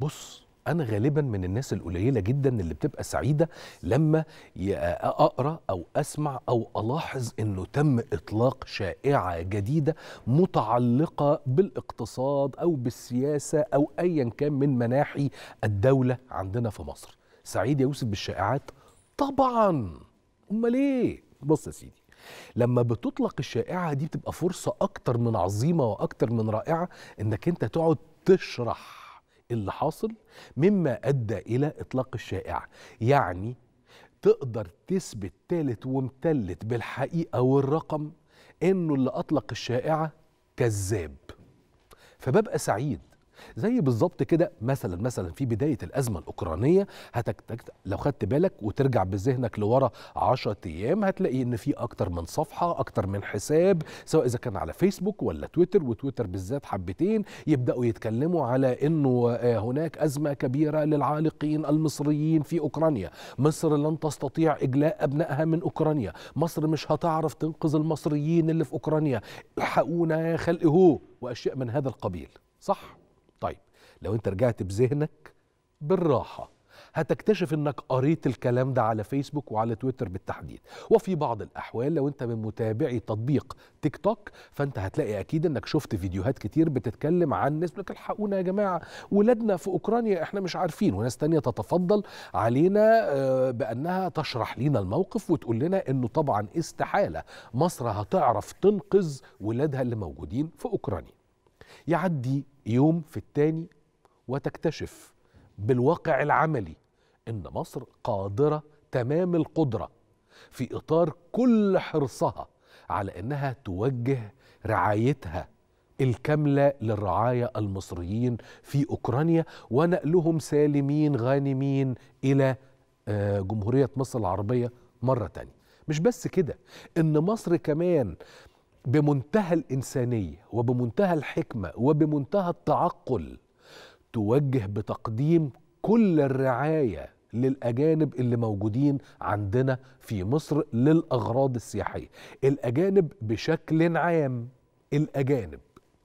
بص انا غالبا من الناس القليله جدا اللي بتبقى سعيده لما اقرا او اسمع او الاحظ انه تم اطلاق شائعه جديده متعلقه بالاقتصاد او بالسياسه او ايا كان من مناحي الدوله عندنا في مصر سعيد يا يوسف بالشائعات طبعا امال ايه بص يا سيدي لما بتطلق الشائعه دي بتبقى فرصه اكتر من عظيمه واكتر من رائعه انك انت تقعد تشرح اللي حاصل مما أدى إلى إطلاق الشائعة يعني تقدر تثبت تالت ومتلت بالحقيقة والرقم إنه اللي أطلق الشائعة كذاب فببقى سعيد زي بالظبط كده مثلا مثلا في بدايه الازمه الاوكرانيه هتكتك لو خدت بالك وترجع بذهنك لورا 10 ايام هتلاقي ان في اكتر من صفحه اكتر من حساب سواء اذا كان على فيسبوك ولا تويتر وتويتر بالذات حبتين يبداوا يتكلموا على انه آه، هناك ازمه كبيره للعالقين المصريين في اوكرانيا مصر لن تستطيع اجلاء ابنائها من اوكرانيا مصر مش هتعرف تنقذ المصريين اللي في اوكرانيا الحقونا يا هو واشياء من هذا القبيل صح طيب لو انت رجعت بذهنك بالراحه هتكتشف انك قريت الكلام ده على فيسبوك وعلى تويتر بالتحديد وفي بعض الاحوال لو انت من متابعي تطبيق تيك توك فانت هتلاقي اكيد انك شفت فيديوهات كتير بتتكلم عن ناس الحقونا يا جماعه ولادنا في اوكرانيا احنا مش عارفين وناس تانية تتفضل علينا آه، بانها تشرح لنا الموقف وتقول لنا انه طبعا استحاله مصر هتعرف تنقذ ولادها اللي موجودين في اوكرانيا يعدي يوم في التاني وتكتشف بالواقع العملي ان مصر قادره تمام القدره في اطار كل حرصها على انها توجه رعايتها الكامله للرعايا المصريين في اوكرانيا ونقلهم سالمين غانمين الى آه، جمهوريه مصر العربيه مره تانيه مش بس كده ان مصر كمان بمنتهى الانسانيه وبمنتهى الحكمه وبمنتهى التعقل توجه بتقديم كل الرعايه للاجانب اللي موجودين عندنا في مصر للاغراض السياحيه الاجانب بشكل عام الاجانب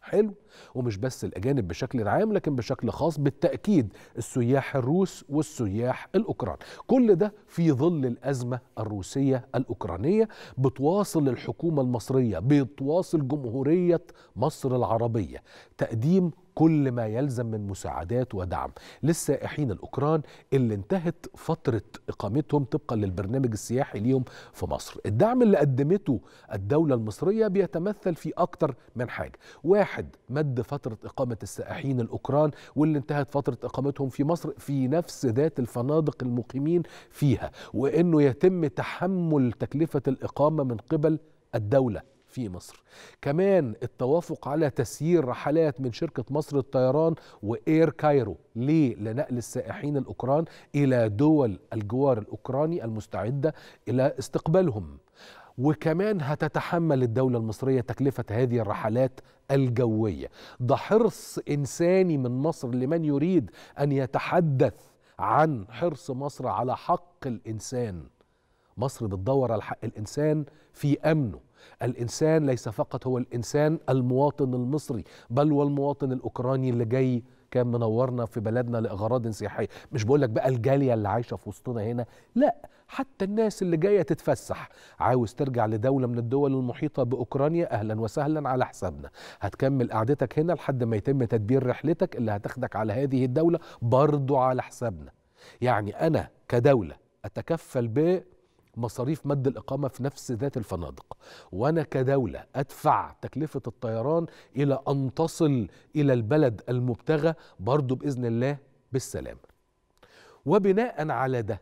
حلو ومش بس الأجانب بشكل عام لكن بشكل خاص بالتأكيد السياح الروس والسياح الأوكران كل ده في ظل الأزمة الروسية الأوكرانية بتواصل الحكومة المصرية بتواصل جمهورية مصر العربية تقديم كل ما يلزم من مساعدات ودعم للسائحين الأوكران اللي انتهت فترة إقامتهم طبقا للبرنامج السياحي ليهم في مصر الدعم اللي قدمته الدولة المصرية بيتمثل في أكتر من حاجة واحد مد فترة إقامة السائحين الأوكران واللي انتهت فترة إقامتهم في مصر في نفس ذات الفنادق المقيمين فيها وأنه يتم تحمل تكلفة الإقامة من قبل الدولة في مصر كمان التوافق على تسيير رحلات من شركة مصر للطيران وإير كايرو ليه؟ لنقل السائحين الأوكران إلى دول الجوار الأوكراني المستعدة إلى استقبالهم وكمان هتتحمل الدولة المصرية تكلفة هذه الرحلات الجوية ده حرص إنساني من مصر لمن يريد أن يتحدث عن حرص مصر على حق الإنسان مصر بتدور على حق الانسان في امنه الانسان ليس فقط هو الانسان المواطن المصري بل والمواطن الاوكراني اللي جاي كان منورنا في بلدنا لاغراض سياحيه مش بقول لك بقى الجاليه اللي عايشه في وسطنا هنا لا حتى الناس اللي جايه تتفسح عاوز ترجع لدوله من الدول المحيطه باوكرانيا اهلا وسهلا على حسابنا هتكمل قعدتك هنا لحد ما يتم تدبير رحلتك اللي هتاخدك على هذه الدوله برضو على حسابنا يعني انا كدوله اتكفل ب مصاريف مد الإقامة في نفس ذات الفنادق وأنا كدولة أدفع تكلفة الطيران إلى أن تصل إلى البلد المبتغى برضو بإذن الله بالسلامة وبناء على ده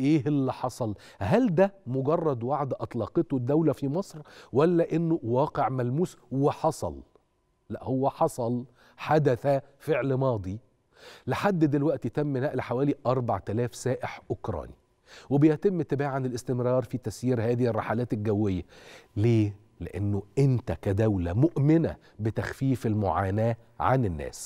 ايه اللي حصل هل ده مجرد وعد اطلقته الدوله في مصر ولا انه واقع ملموس وحصل لا هو حصل حدث فعل ماضي لحد دلوقتي تم نقل حوالي 4000 سائح اوكراني وبيتم تباعا الاستمرار في تسيير هذه الرحلات الجوية ليه؟ لأنه أنت كدولة مؤمنة بتخفيف المعاناة عن الناس